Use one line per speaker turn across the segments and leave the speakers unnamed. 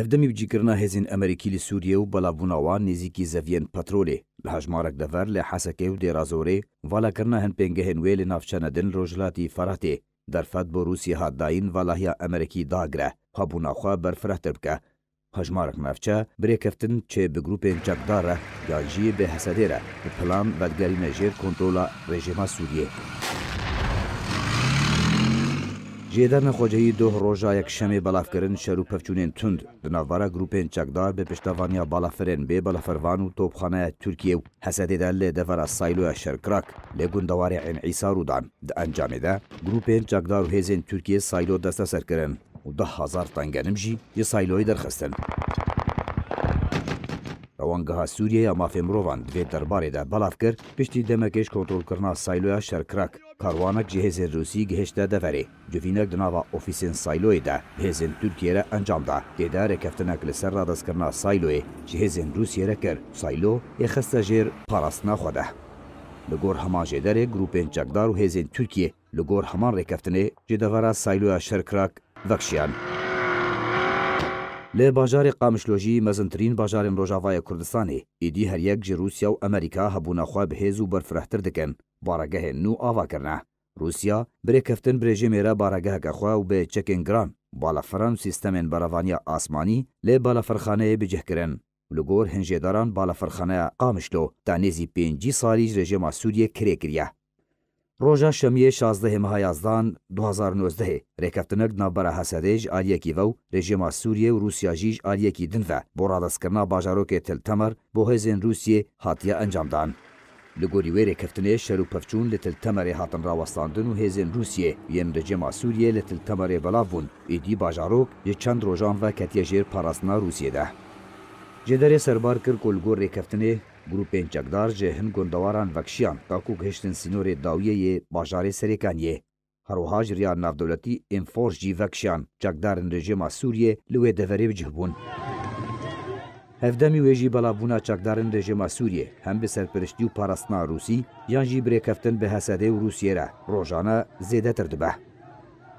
Hevdemî û cîkirina hêzên Amerîkî li Sûriye û belavbûnawan nêzîkî zeviyên petrolê li hejmarek dever li Hesekê û Dêrazorê valakirina hin pêngehên wê li navçenedin Rojhilatî Feratê derfet bo Rûsî hat dayîn valahiya Amerîkî dagire habûna xwe berfirehtir bike. Hejmarek mevçe birêkeftin çê bi grûpên çekdar e ya jî bê hesedê re û plan vedgerîne jêr kontrola rejima Sûriyê. جێدەنە خۆجەی دۆ ڕۆژە یەکشەمێ بەلافکردن شەر و پەفچونێن تند دناوارە گروپێن چەکدار بە پشتەوانیا باڵافرێن بێ بەلەفەروان و تۆپخانەیە تورکیە و هەسەدێدا لێ دەڤەرە سایلوە شەرکراک لێ گوندەواری عێن ئیسار ودان دە ئەنجامێدا گروپێن چەکدار و هێزێن تورکیە سایلۆ دەستە سەرکردن و دههزار تەنگەنم ژی یە سایلۆی دەرخستن. Rawangeha Sûriyeyê a mafê mirovan divê derbarê de belav kir, piştî demekê ji kontrolkirina sayloya şerkirak karwanek ji hêzên Rûsî gihişte deverê. Civînek di nava ofîsên sayloyê de hêzên Tirkiye re encam da. Têderê keftinek li ser radestkirina sayloyê ji hêzên Rûsiyê re kir. Saylo ê xiste jêr parastina xwe de. Li gor heman jêderê grûpên çekdar û hêzên Tirkiye li gor heman له بازار قامشلوژي مزنترین بازار روجاوای کوردستانê êdî her yek ji Rûsya û Amerîka hebûna xwe bihêz û berfirehtir dikin baragehên nû ava kirine Rûsya birê keftin birêjê re barageheke xwe û bê çekên giran balafiran sîstemên beravaniya asmanî lê balafirxaneyê bicih kirin li gor hinjêdaran balafirxaneya Qamişlo ta nêzî pêncî salî ji rejima Sûriye kirê kiriye ڕۆژە شەمیە 16 هێمەهایازدان 2009 ڕێکەفتنەک نابەرە هەسەدێژ ئالیەکیڤە و رێژێما سووریە و رووسیاژیش ئالیەکی دنڤە بۆ ڕادستکردنا باژارۆکێ تلتەمەر بۆ هێزێن رووسیە هاتیە ئەنجامدان. لە گۆری وێرە کەفتنێ شەر و پەفچوون لە تلتەمەرێ هاتن ڕاوەستاندن و هێزێن رووسیە یەن رەجێما سووریە لە تلتەمەرێ بەلاو بوون ئیدی باژارۆک یە چەند ڕۆژان بە کەتیە ژێر پاراستنا رووسیەدا. جێدەرێ سەربار کرد کۆلگۆ ڕێکەفتنێ Grupên çekdar ji hin gundewaran vekşiyan kakûk hiştin sînorê dawiyeyê bajarê Serêkaniyê. Heroha jiriya navdewletî Enforj jî vekşiyan çekdarên rejima Sûriyê li wê deverê bicihbûn. Hevdemî wê jî belabûna çekdarên rejima Sûriyê hem bi serpiriştî û parastina Rûsî yan jî birêkeftin bi hesedê û Rûsiyê re rojane zêdetir dibe.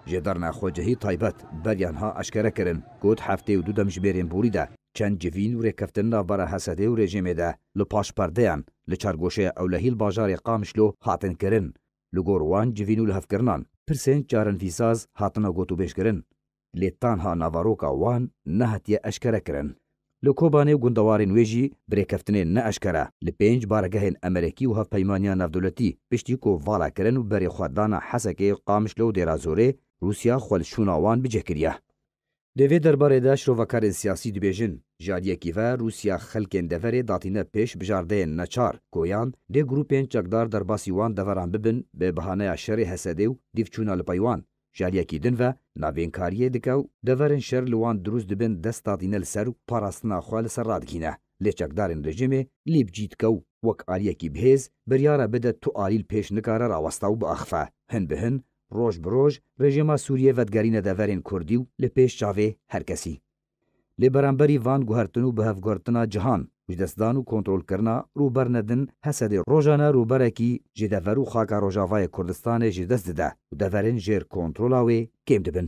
Ji derna xwecihî taybet beryan ha eşkere kirin got heftê û du dem ji berên borî de چەند جڤین و ڕێکەفتننا بەرە هەسەدێ و رێژێمێدا لە پاشپەردەیان لە چارگۆشێ ئەو لە هیل باژارێ قامشلۆ هاتنکردن لە گۆڕوان جڤین و لە هەفکردان پرسێن چارن فیساز هاتنە گۆت و بێشکردن لێتانها ناڤۆکا وان نەهتیە ئەشکەرەکردن لە کۆبانێ و گوندەوارین وێژی برێکەفتنێن نە ئەشکەرە لە پێنج بارەگەهێن ئەمریکی و هەفپەیمانیان نەودولەتی پشتی کۆڤڵاکردن و بەرێخوادانە حەسەکەی قامش لەو دێرازۆرێ رووسیا خۆل شووناوان بجێکریە Devê derbarê de şrovekarên siyasî dibêjin jariyekî ve Rûsya xelkên deverê datîne pêş bijardeyên neçar goyan dê grupên çekdar derbasî wan deveran bibin bê bihaneya şerê hesedê û dîvçûna li peywan jariyekî din ve navênkariyê dike û deverên şer li wan durûst dibin dest datîne li ser û parastina xwe li ser radikîne lê çekdarên rejimê lêb cî dike û وەک ئالیەکی بهێز بریارە بدە تو ئالیل پێش نکارە ڕاوەستا و بەخفە هەن بهن ڕۆژ بڕۆژ ڕێژێما سووریە ڤەتگەرینە دەڤەرێن کوردی و لە پێش چاوێ هەرکەسی لێ بەرامبەری ڤان گوهرتن و بەهەفگرتنا جهان دەستدان و کۆنتترۆلکردنا ڕووبەرنەدن هەسەدی ڕۆژانە ڕووبەرێکی جێدەڤەر و خاکە ڕۆژاوایە کوردستانێ ژێ دەست دەدا و دەڤەرێن ژێر کۆنتترۆلاوێ کێم دەبن